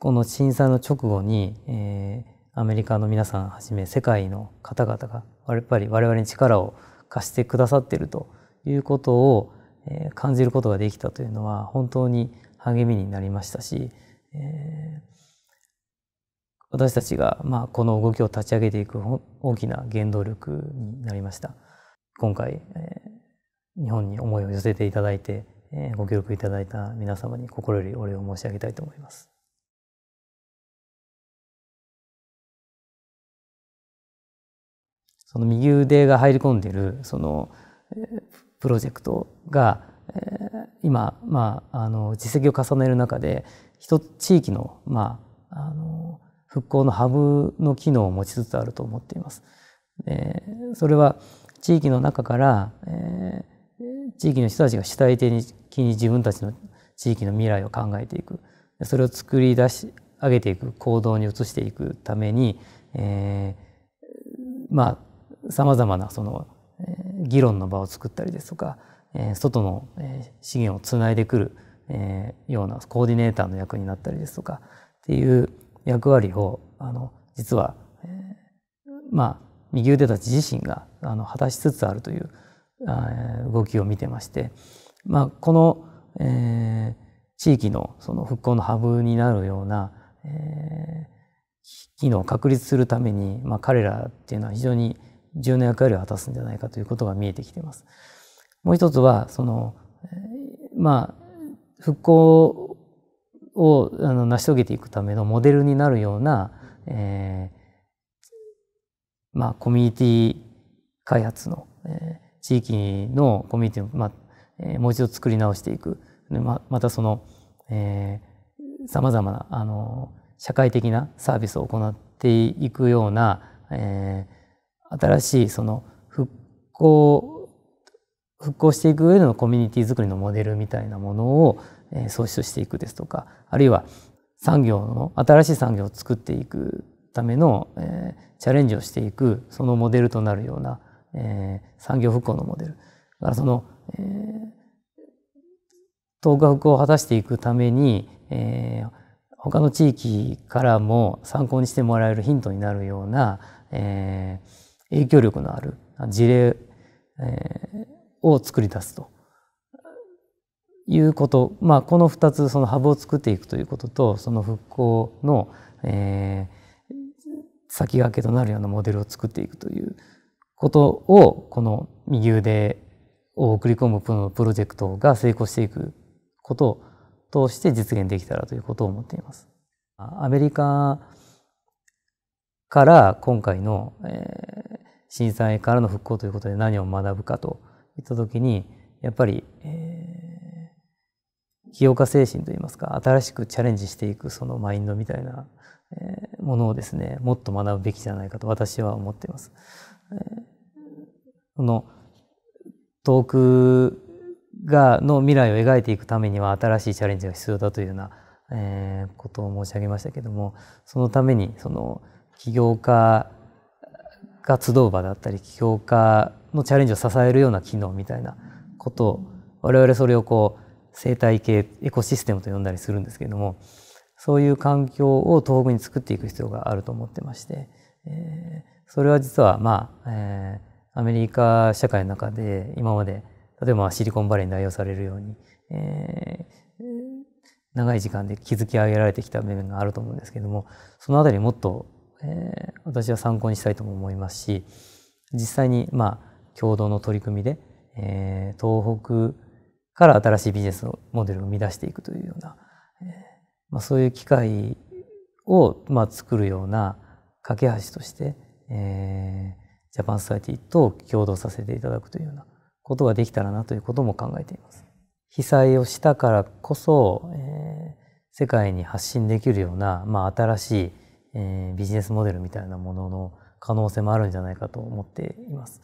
この震災の直後に、えー、アメリカの皆さんはじめ世界の方々がやっぱり我々に力を貸してくださっているということを、え感じることができたというのは本当に励みになりましたし、えー、私たちが、まあ、この動きを立ち上げていく大きな原動力になりました。今回、えー、日本に思いを寄せていただいて、えー、ご協力いただいた皆様に心よりお礼を申し上げたいと思います。その右腕が入り込んでいるそのプロジェクトが今、まあ、あの実績を重ねる中で一地域の,、まあ、あの復興のハブの機能を持ちつつあると思っています。えそれは地域の中から、え地域の人たちが主体的に自分たちの地域の未来を考えていくそれを作り出し上げていく行動に移していくために、えー、まあさまざまなその議論の場を作ったりですとか外の資源をつないでくるようなコーディネーターの役になったりですとかっていう役割をあの実はまあ右腕たち自身があの果たしつつあるという動きを見てまして、まあ、この、えー、地域のその復興のハブになるような、えー、機能を確立するために、まあ、彼らっていうのは非常に重要な役割を果たすんじゃないかということが見えてきています。もう一つはその、まあ、復興をあの成し遂げていくためのモデルになるような、えーまあ、コミュニティ開発の、えー、地域のコミュニティを、まあえー、もう一度作り直していくでままたそのさまざまなあの社会的なサービスを行っていくような、えー、新しいその復興復興していく上でのコミュニティづくりのモデルみたいなものを、え創出していくですとかあるいは産業の新しい産業を作っていくための、えチャレンジをしていくそのモデルとなるような、え産業復興のモデルだからその、えー、東北復興を果たしていくために、え他の地域からも参考にしてもらえるヒントになるような、えー、影響力のある事例、えを作り出すということ、まあ、この2つそのハブを作っていくということとその復興の、えー、先駆けとなるようなモデルを作っていくということをこの右腕を送り込むプロジェクトが成功していくことを通して実現できたらということを思っています。アメリカから今回の、えー震災からの復興ということで何を学ぶかといった時にやっぱり、えー、起業家精神といいますか新しくチャレンジしていくそのマインドみたいな、えー、ものをですねもっと学ぶべきじゃないかと私は思っています。えー、この遠くがの未来を描いていくためには新しいチャレンジが必要だというような、えー、ことを申し上げましたけどもそのためにその起業家が集う場だったり起業家のチャレンジを支えるような機能みたいなことを我々それをこう生態系エコシステムと呼んだりするんですけれどもそういう環境を東北に作っていく必要があると思ってまして、えー、それは実はまあ、えー、アメリカ社会の中で今まで例えばシリコンバレーに代用されるように、えー、長い時間で築き上げられてきた面があると思うんですけどもその辺りもっとえー、私は参考にしたいとも思いますし実際にまあ共同の取り組みで、えー、東北から新しいビジネスのモデルを生み出していくというような、えー、まあ、そういう機会を、まあ、作るような架け橋として、えー、ジャパンソサイティと共同させていただくというようなことができたらなということも考えています。被災をしたからこそ、えー、世界に発信できるような、まあ、新しいえー、ビジネスモデルみたいなものの可能性もあるんじゃないかと思っています。